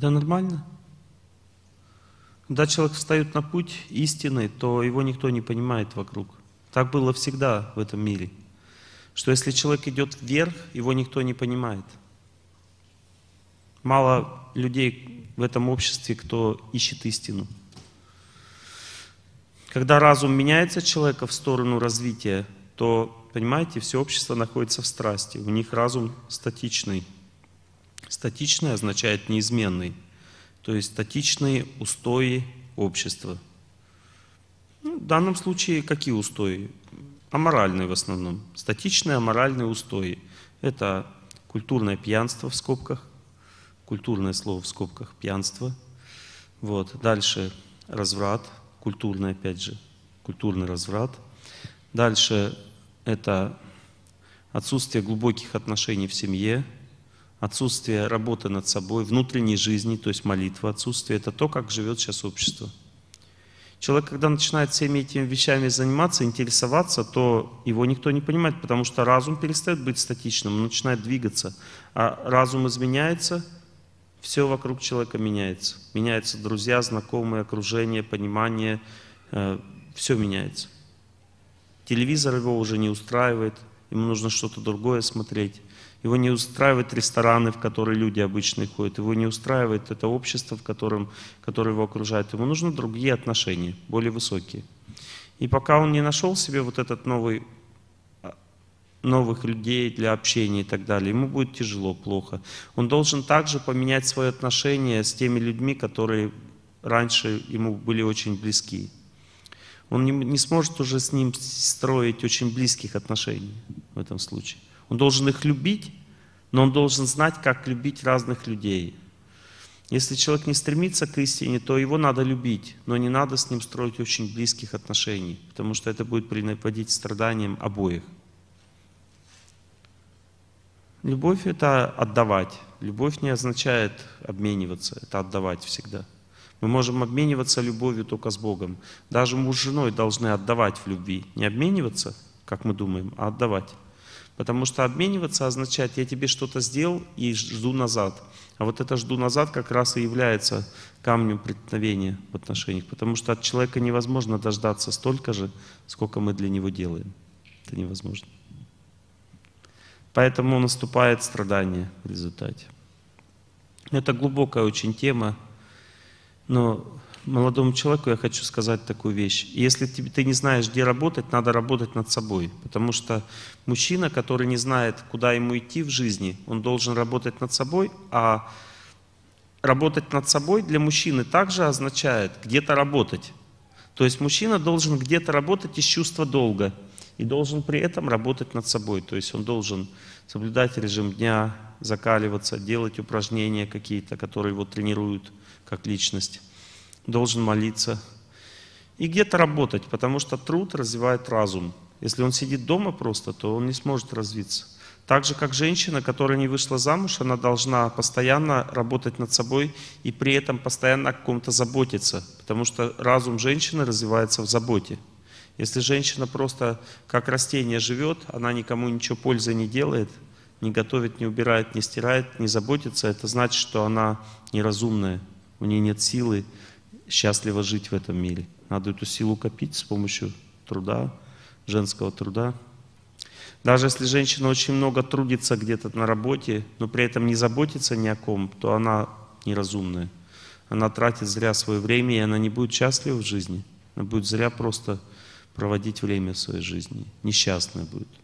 Это нормально. Когда человек встает на путь истины, то его никто не понимает вокруг. Так было всегда в этом мире. Что если человек идет вверх, его никто не понимает. Мало людей в этом обществе, кто ищет истину. Когда разум меняется человека в сторону развития, то, понимаете, все общество находится в страсти. У них разум статичный. Статичный означает неизменный, то есть статичные устои общества. Ну, в данном случае какие устои? Аморальные в основном. Статичные аморальные устои. Это культурное пьянство в скобках, культурное слово в скобках пьянство. Вот. Дальше разврат, культурный опять же, культурный разврат. Дальше это отсутствие глубоких отношений в семье, отсутствие работы над собой, внутренней жизни, то есть молитва, отсутствие, это то, как живет сейчас общество. Человек, когда начинает всеми этими вещами заниматься, интересоваться, то его никто не понимает, потому что разум перестает быть статичным, он начинает двигаться. А разум изменяется, все вокруг человека меняется. Меняются друзья, знакомые, окружение, понимание, э, все меняется. Телевизор его уже не устраивает – ему нужно что-то другое смотреть. Его не устраивают рестораны, в которые люди обычно ходят, его не устраивает это общество, в котором, которое его окружает. Ему нужны другие отношения, более высокие. И пока он не нашел себе вот этот новый а, новых людей для общения и так далее. Ему будет тяжело, плохо. Он должен также поменять свои отношения с теми людьми, которые раньше ему были очень близки он не, не сможет уже с ним строить очень близких отношений в этом случае. Он должен их любить, но он должен знать, как любить разных людей. Если человек не стремится к истине, то его надо любить, но не надо с ним строить очень близких отношений, потому что это будет приноподить страданиям обоих. Любовь — это отдавать. Любовь не означает обмениваться, это отдавать всегда. Мы можем обмениваться любовью только с Богом. Даже муж с женой должны отдавать в любви. Не обмениваться, как мы думаем, а отдавать. Потому что обмениваться означает, я тебе что-то сделал и жду назад. А вот это «жду назад» как раз и является камнем преткновения в отношениях. Потому что от человека невозможно дождаться столько же, сколько мы для него делаем. Это невозможно. Поэтому наступает страдание в результате. Это глубокая очень тема, но молодому человеку я хочу сказать такую вещь. Если ты не знаешь, где работать, надо работать над собой. Потому что мужчина, который не знает, куда ему идти в жизни, он должен работать над собой, а работать над собой для мужчины также означает где-то работать. То есть мужчина должен где-то работать из чувства долга, и должен при этом работать над собой. То есть он должен соблюдать режим дня, закаливаться, делать упражнения какие-то, которые его тренируют как личность. Должен молиться и где-то работать, потому что труд развивает разум. Если он сидит дома просто, то он не сможет развиться. Так же, как женщина, которая не вышла замуж, она должна постоянно работать над собой и при этом постоянно о ком-то заботиться, потому что разум женщины развивается в заботе. Если женщина просто как растение живет, она никому ничего пользы не делает, не готовит, не убирает, не стирает, не заботится, это значит, что она неразумная, у нее нет силы счастливо жить в этом мире. Надо эту силу копить с помощью труда, женского труда. Даже если женщина очень много трудится где-то на работе, но при этом не заботится ни о ком, то она неразумная. Она тратит зря свое время, и она не будет счастлива в жизни. Она будет зря просто проводить время в своей жизни. Несчастной будет.